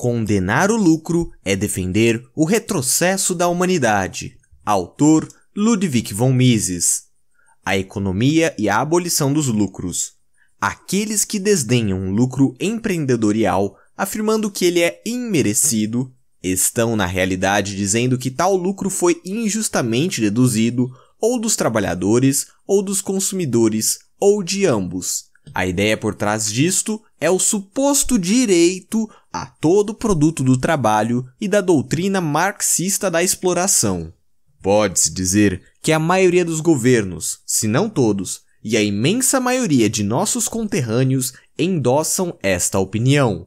Condenar o lucro é defender o retrocesso da humanidade. Autor Ludwig von Mises. A economia e a abolição dos lucros. Aqueles que desdenham o lucro empreendedorial, afirmando que ele é imerecido, estão na realidade dizendo que tal lucro foi injustamente deduzido ou dos trabalhadores, ou dos consumidores, ou de ambos. A ideia por trás disto é o suposto direito a todo produto do trabalho e da doutrina marxista da exploração. Pode-se dizer que a maioria dos governos, se não todos, e a imensa maioria de nossos conterrâneos endossam esta opinião.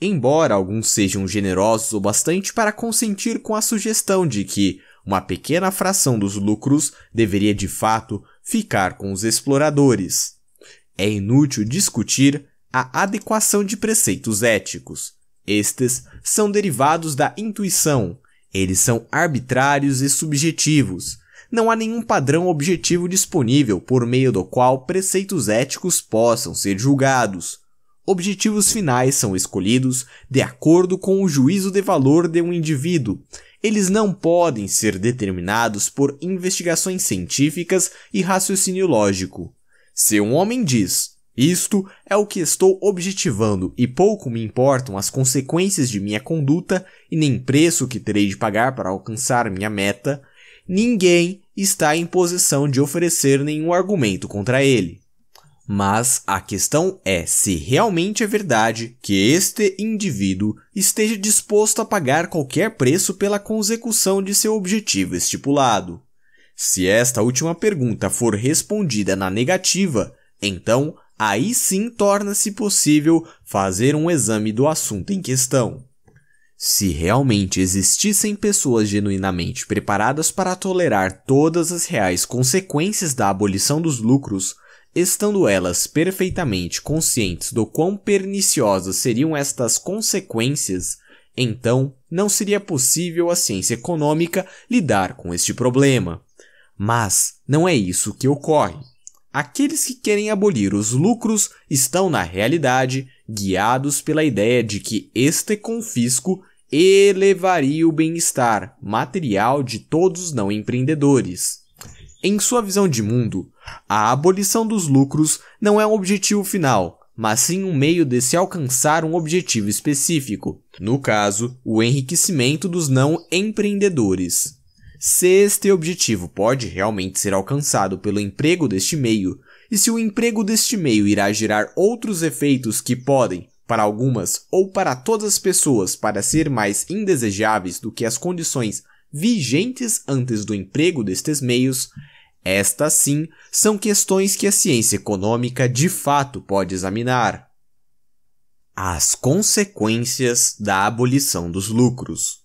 Embora alguns sejam generosos o bastante para consentir com a sugestão de que uma pequena fração dos lucros deveria de fato ficar com os exploradores. É inútil discutir a adequação de preceitos éticos, estes são derivados da intuição, eles são arbitrários e subjetivos. Não há nenhum padrão objetivo disponível por meio do qual preceitos éticos possam ser julgados. Objetivos finais são escolhidos de acordo com o juízo de valor de um indivíduo. Eles não podem ser determinados por investigações científicas e raciocínio lógico. Se um homem diz isto é o que estou objetivando e pouco me importam as consequências de minha conduta e nem preço que terei de pagar para alcançar minha meta. Ninguém está em posição de oferecer nenhum argumento contra ele. Mas a questão é se realmente é verdade que este indivíduo esteja disposto a pagar qualquer preço pela consecução de seu objetivo estipulado. Se esta última pergunta for respondida na negativa, então aí sim torna-se possível fazer um exame do assunto em questão. Se realmente existissem pessoas genuinamente preparadas para tolerar todas as reais consequências da abolição dos lucros, estando elas perfeitamente conscientes do quão perniciosas seriam estas consequências, então não seria possível a ciência econômica lidar com este problema. Mas não é isso que ocorre. Aqueles que querem abolir os lucros estão, na realidade, guiados pela ideia de que este confisco elevaria o bem-estar material de todos os não empreendedores. Em sua visão de mundo, a abolição dos lucros não é um objetivo final, mas sim um meio de se alcançar um objetivo específico, no caso, o enriquecimento dos não empreendedores. Se este objetivo pode realmente ser alcançado pelo emprego deste meio, e se o emprego deste meio irá gerar outros efeitos que podem, para algumas ou para todas as pessoas, para ser mais indesejáveis do que as condições vigentes antes do emprego destes meios, estas sim são questões que a ciência econômica de fato pode examinar. As consequências da abolição dos lucros.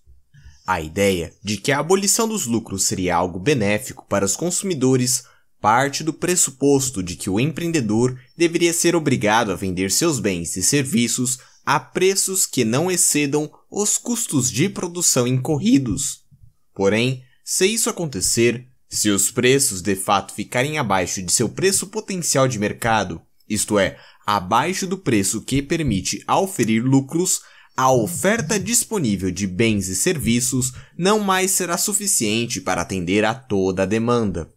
A ideia de que a abolição dos lucros seria algo benéfico para os consumidores parte do pressuposto de que o empreendedor deveria ser obrigado a vender seus bens e serviços a preços que não excedam os custos de produção incorridos. Porém, se isso acontecer, se os preços de fato ficarem abaixo de seu preço potencial de mercado, isto é, abaixo do preço que permite auferir lucros, a oferta disponível de bens e serviços não mais será suficiente para atender a toda a demanda.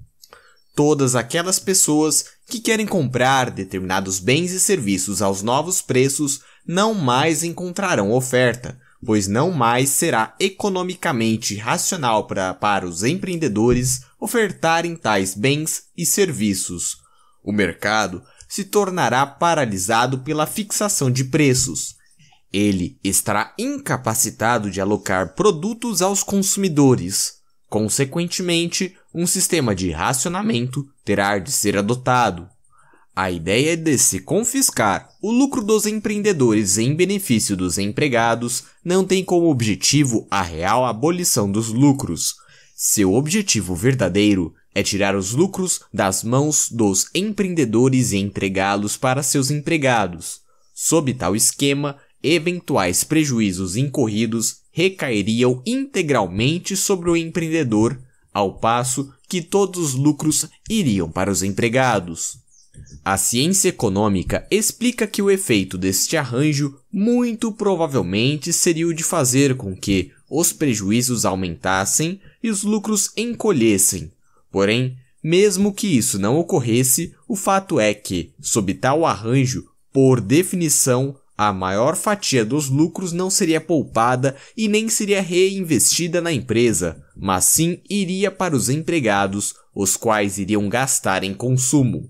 Todas aquelas pessoas que querem comprar determinados bens e serviços aos novos preços não mais encontrarão oferta, pois não mais será economicamente racional pra, para os empreendedores ofertarem tais bens e serviços. O mercado se tornará paralisado pela fixação de preços, ele estará incapacitado de alocar produtos aos consumidores. Consequentemente, um sistema de racionamento terá de ser adotado. A ideia é de se confiscar o lucro dos empreendedores em benefício dos empregados não tem como objetivo a real abolição dos lucros. Seu objetivo verdadeiro é tirar os lucros das mãos dos empreendedores e entregá-los para seus empregados. Sob tal esquema, eventuais prejuízos incorridos recairiam integralmente sobre o empreendedor, ao passo que todos os lucros iriam para os empregados. A ciência econômica explica que o efeito deste arranjo muito provavelmente seria o de fazer com que os prejuízos aumentassem e os lucros encolhessem. Porém, mesmo que isso não ocorresse, o fato é que, sob tal arranjo, por definição, a maior fatia dos lucros não seria poupada e nem seria reinvestida na empresa, mas sim iria para os empregados, os quais iriam gastar em consumo.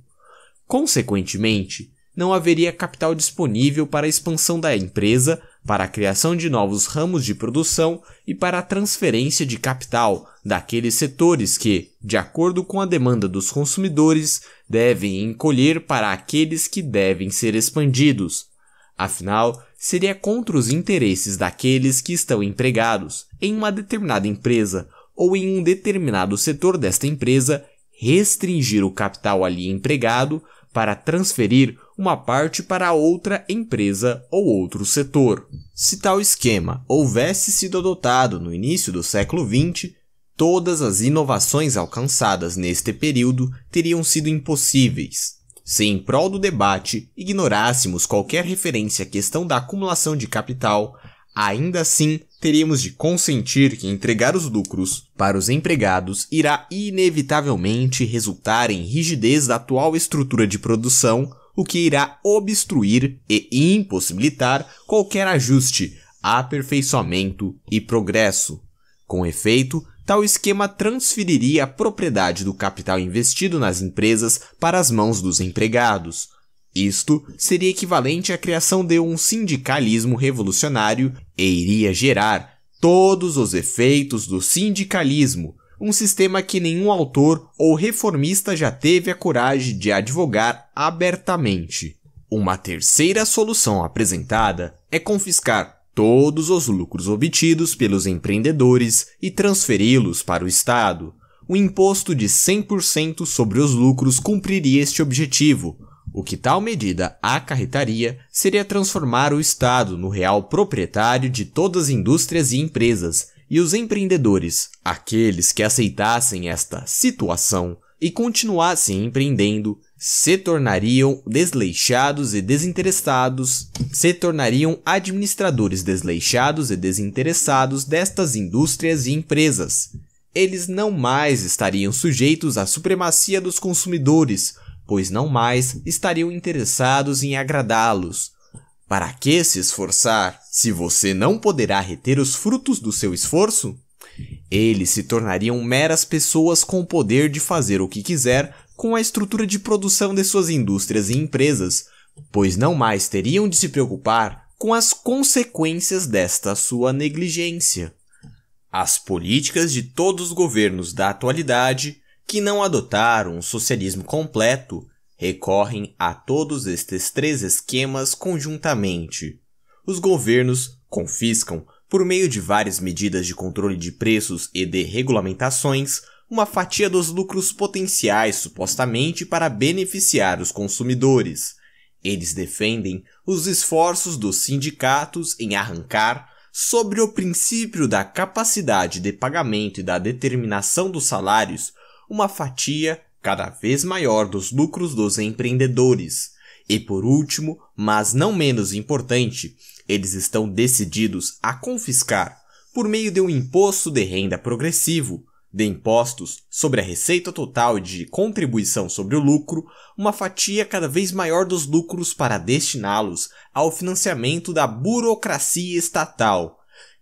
Consequentemente, não haveria capital disponível para a expansão da empresa, para a criação de novos ramos de produção e para a transferência de capital daqueles setores que, de acordo com a demanda dos consumidores, devem encolher para aqueles que devem ser expandidos, Afinal, seria contra os interesses daqueles que estão empregados em uma determinada empresa ou em um determinado setor desta empresa restringir o capital ali empregado para transferir uma parte para outra empresa ou outro setor. Se tal esquema houvesse sido adotado no início do século XX, todas as inovações alcançadas neste período teriam sido impossíveis. Se em prol do debate ignorássemos qualquer referência à questão da acumulação de capital, ainda assim teríamos de consentir que entregar os lucros para os empregados irá inevitavelmente resultar em rigidez da atual estrutura de produção, o que irá obstruir e impossibilitar qualquer ajuste, aperfeiçoamento e progresso. Com efeito, Tal esquema transferiria a propriedade do capital investido nas empresas para as mãos dos empregados. Isto seria equivalente à criação de um sindicalismo revolucionário e iria gerar todos os efeitos do sindicalismo, um sistema que nenhum autor ou reformista já teve a coragem de advogar abertamente. Uma terceira solução apresentada é confiscar todos os lucros obtidos pelos empreendedores e transferi-los para o Estado. O imposto de 100% sobre os lucros cumpriria este objetivo. O que tal medida acarretaria seria transformar o Estado no real proprietário de todas as indústrias e empresas, e os empreendedores, aqueles que aceitassem esta situação e continuassem empreendendo, se tornariam desleixados e desinteressados, se tornariam administradores desleixados e desinteressados destas indústrias e empresas. Eles não mais estariam sujeitos à supremacia dos consumidores, pois não mais estariam interessados em agradá-los. Para que se esforçar, se você não poderá reter os frutos do seu esforço? Eles se tornariam meras pessoas com o poder de fazer o que quiser com a estrutura de produção de suas indústrias e empresas, pois não mais teriam de se preocupar com as consequências desta sua negligência. As políticas de todos os governos da atualidade que não adotaram um socialismo completo recorrem a todos estes três esquemas conjuntamente. Os governos confiscam, por meio de várias medidas de controle de preços e de regulamentações, uma fatia dos lucros potenciais supostamente para beneficiar os consumidores. Eles defendem os esforços dos sindicatos em arrancar, sobre o princípio da capacidade de pagamento e da determinação dos salários, uma fatia cada vez maior dos lucros dos empreendedores. E por último, mas não menos importante, eles estão decididos a confiscar, por meio de um imposto de renda progressivo, de impostos sobre a receita total de contribuição sobre o lucro, uma fatia cada vez maior dos lucros para destiná-los ao financiamento da burocracia estatal.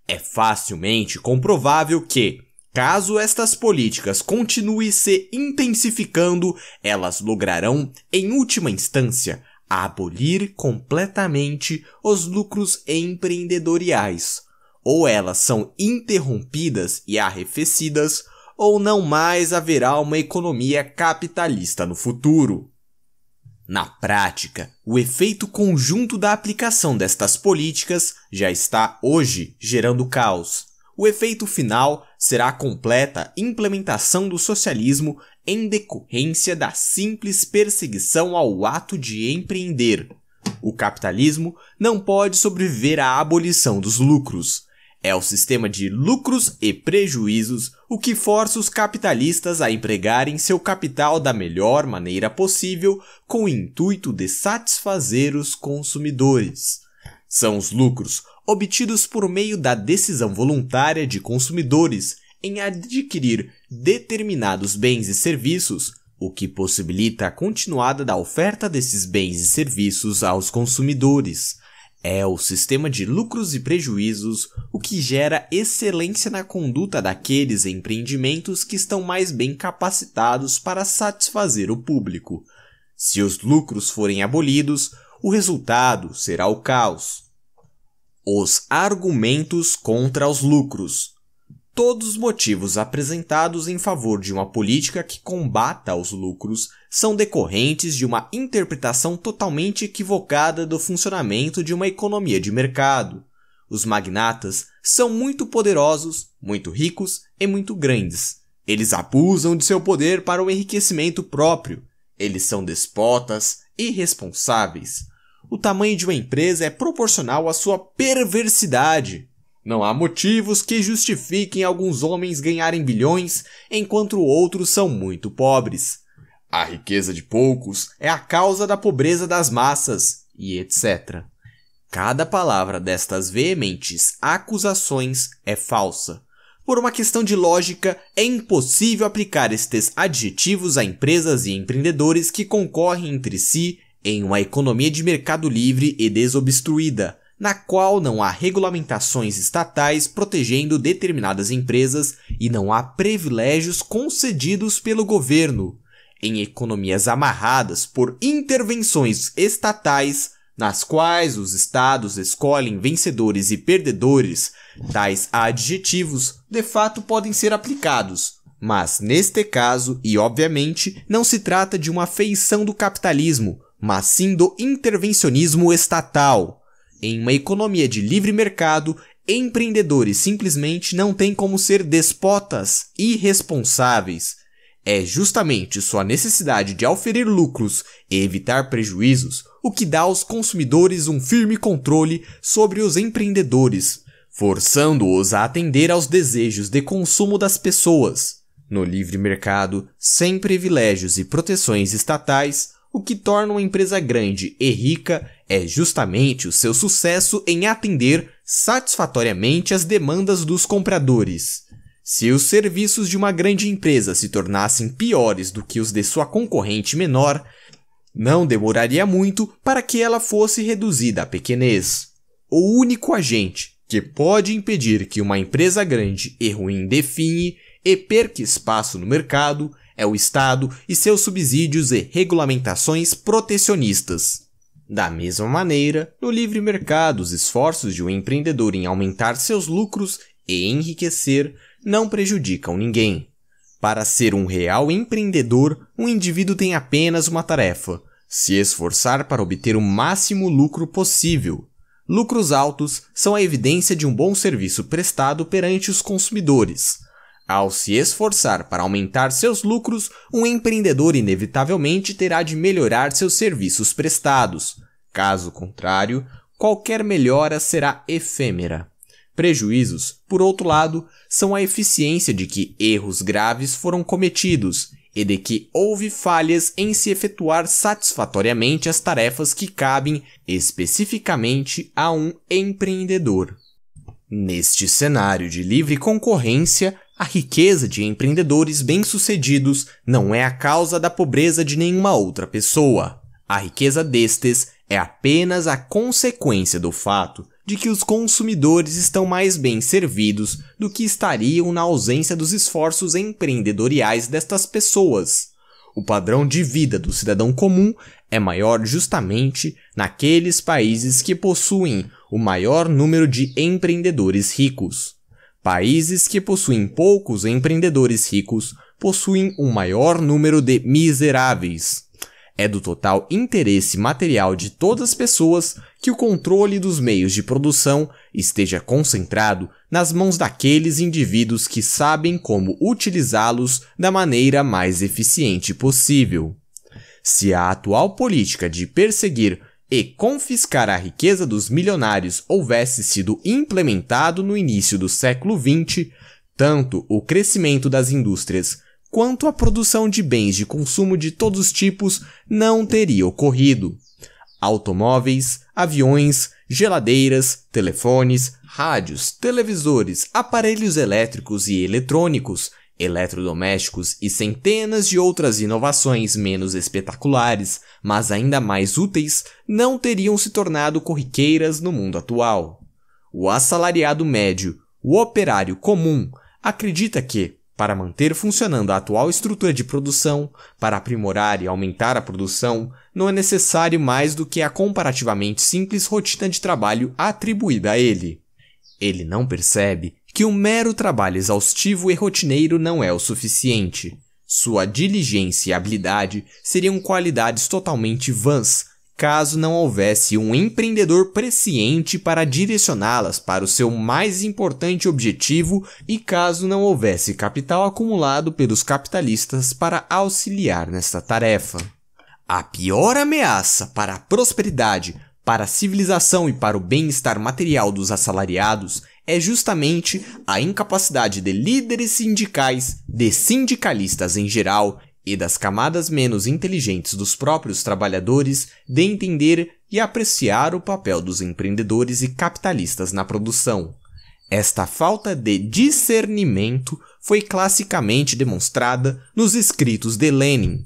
É facilmente comprovável que, caso estas políticas continuem se intensificando, elas lograrão, em última instância, abolir completamente os lucros empreendedoriais. Ou elas são interrompidas e arrefecidas, ou não mais haverá uma economia capitalista no futuro. Na prática, o efeito conjunto da aplicação destas políticas já está hoje gerando caos. O efeito final será a completa implementação do socialismo em decorrência da simples perseguição ao ato de empreender. O capitalismo não pode sobreviver à abolição dos lucros. É o sistema de lucros e prejuízos o que força os capitalistas a empregarem seu capital da melhor maneira possível com o intuito de satisfazer os consumidores. São os lucros obtidos por meio da decisão voluntária de consumidores em adquirir determinados bens e serviços, o que possibilita a continuada da oferta desses bens e serviços aos consumidores. É o sistema de lucros e prejuízos o que gera excelência na conduta daqueles empreendimentos que estão mais bem capacitados para satisfazer o público. Se os lucros forem abolidos, o resultado será o caos. Os argumentos contra os lucros. Todos os motivos apresentados em favor de uma política que combata os lucros são decorrentes de uma interpretação totalmente equivocada do funcionamento de uma economia de mercado. Os magnatas são muito poderosos, muito ricos e muito grandes. Eles abusam de seu poder para o enriquecimento próprio. Eles são despotas, irresponsáveis. O tamanho de uma empresa é proporcional à sua perversidade. Não há motivos que justifiquem alguns homens ganharem bilhões enquanto outros são muito pobres. A riqueza de poucos é a causa da pobreza das massas, e etc. Cada palavra destas veementes acusações é falsa. Por uma questão de lógica, é impossível aplicar estes adjetivos a empresas e empreendedores que concorrem entre si em uma economia de mercado livre e desobstruída, na qual não há regulamentações estatais protegendo determinadas empresas e não há privilégios concedidos pelo governo, em economias amarradas por intervenções estatais nas quais os estados escolhem vencedores e perdedores, tais adjetivos de fato podem ser aplicados. Mas neste caso, e obviamente, não se trata de uma feição do capitalismo, mas sim do intervencionismo estatal, em uma economia de livre mercado, empreendedores simplesmente não têm como ser despotas irresponsáveis. É justamente sua necessidade de auferir lucros e evitar prejuízos o que dá aos consumidores um firme controle sobre os empreendedores, forçando-os a atender aos desejos de consumo das pessoas. No livre mercado, sem privilégios e proteções estatais, o que torna uma empresa grande e rica é justamente o seu sucesso em atender satisfatoriamente as demandas dos compradores. Se os serviços de uma grande empresa se tornassem piores do que os de sua concorrente menor, não demoraria muito para que ela fosse reduzida à pequenez. O único agente que pode impedir que uma empresa grande e ruim define e perca espaço no mercado é o Estado e seus subsídios e regulamentações protecionistas. Da mesma maneira, no livre mercado, os esforços de um empreendedor em aumentar seus lucros e enriquecer não prejudicam ninguém. Para ser um real empreendedor, um indivíduo tem apenas uma tarefa: se esforçar para obter o máximo lucro possível. Lucros altos são a evidência de um bom serviço prestado perante os consumidores. Ao se esforçar para aumentar seus lucros, um empreendedor inevitavelmente terá de melhorar seus serviços prestados. Caso contrário, qualquer melhora será efêmera. Prejuízos, por outro lado, são a eficiência de que erros graves foram cometidos e de que houve falhas em se efetuar satisfatoriamente as tarefas que cabem especificamente a um empreendedor. Neste cenário de livre concorrência, a riqueza de empreendedores bem-sucedidos não é a causa da pobreza de nenhuma outra pessoa. A riqueza destes é apenas a consequência do fato de que os consumidores estão mais bem servidos do que estariam na ausência dos esforços empreendedoriais destas pessoas. O padrão de vida do cidadão comum é maior justamente naqueles países que possuem o maior número de empreendedores ricos. Países que possuem poucos empreendedores ricos possuem um maior número de miseráveis. É do total interesse material de todas as pessoas que o controle dos meios de produção esteja concentrado nas mãos daqueles indivíduos que sabem como utilizá-los da maneira mais eficiente possível. Se a atual política de perseguir e confiscar a riqueza dos milionários houvesse sido implementado no início do século XX, tanto o crescimento das indústrias quanto a produção de bens de consumo de todos os tipos não teria ocorrido. Automóveis, aviões, geladeiras, telefones, rádios, televisores, aparelhos elétricos e eletrônicos eletrodomésticos e centenas de outras inovações menos espetaculares, mas ainda mais úteis, não teriam se tornado corriqueiras no mundo atual. O assalariado médio, o operário comum, acredita que, para manter funcionando a atual estrutura de produção, para aprimorar e aumentar a produção, não é necessário mais do que a comparativamente simples rotina de trabalho atribuída a ele. Ele não percebe que um mero trabalho exaustivo e rotineiro não é o suficiente. Sua diligência e habilidade seriam qualidades totalmente vãs caso não houvesse um empreendedor presciente para direcioná-las para o seu mais importante objetivo e caso não houvesse capital acumulado pelos capitalistas para auxiliar nesta tarefa. A pior ameaça para a prosperidade, para a civilização e para o bem-estar material dos assalariados é justamente a incapacidade de líderes sindicais, de sindicalistas em geral e das camadas menos inteligentes dos próprios trabalhadores de entender e apreciar o papel dos empreendedores e capitalistas na produção. Esta falta de discernimento foi classicamente demonstrada nos escritos de Lenin.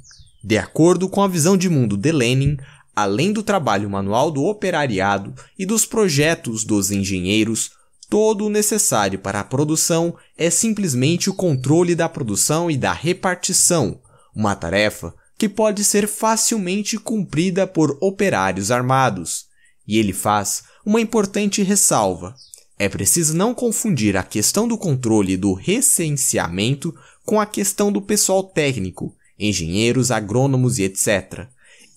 De acordo com a visão de mundo de Lenin, além do trabalho manual do operariado e dos projetos dos engenheiros, Todo o necessário para a produção é simplesmente o controle da produção e da repartição, uma tarefa que pode ser facilmente cumprida por operários armados. E ele faz uma importante ressalva. É preciso não confundir a questão do controle do recenseamento com a questão do pessoal técnico, engenheiros, agrônomos e etc.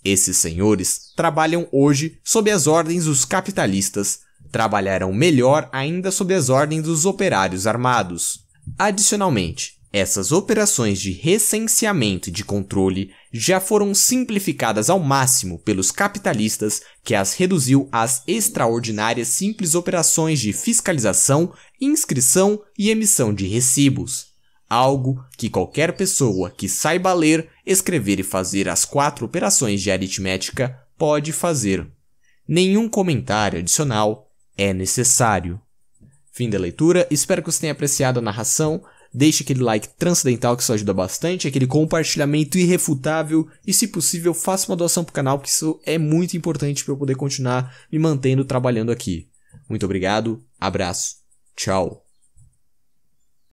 Esses senhores trabalham hoje sob as ordens dos capitalistas trabalharam melhor ainda sob as ordens dos operários armados. Adicionalmente, essas operações de recenseamento e de controle já foram simplificadas ao máximo pelos capitalistas, que as reduziu às extraordinárias simples operações de fiscalização, inscrição e emissão de recibos. Algo que qualquer pessoa que saiba ler, escrever e fazer as quatro operações de aritmética pode fazer. Nenhum comentário adicional é necessário. Fim da leitura, espero que você tenha apreciado a narração. Deixe aquele like transcendental que isso ajuda bastante, aquele compartilhamento irrefutável e, se possível, faça uma doação para o canal, porque isso é muito importante para eu poder continuar me mantendo trabalhando aqui. Muito obrigado, abraço, tchau!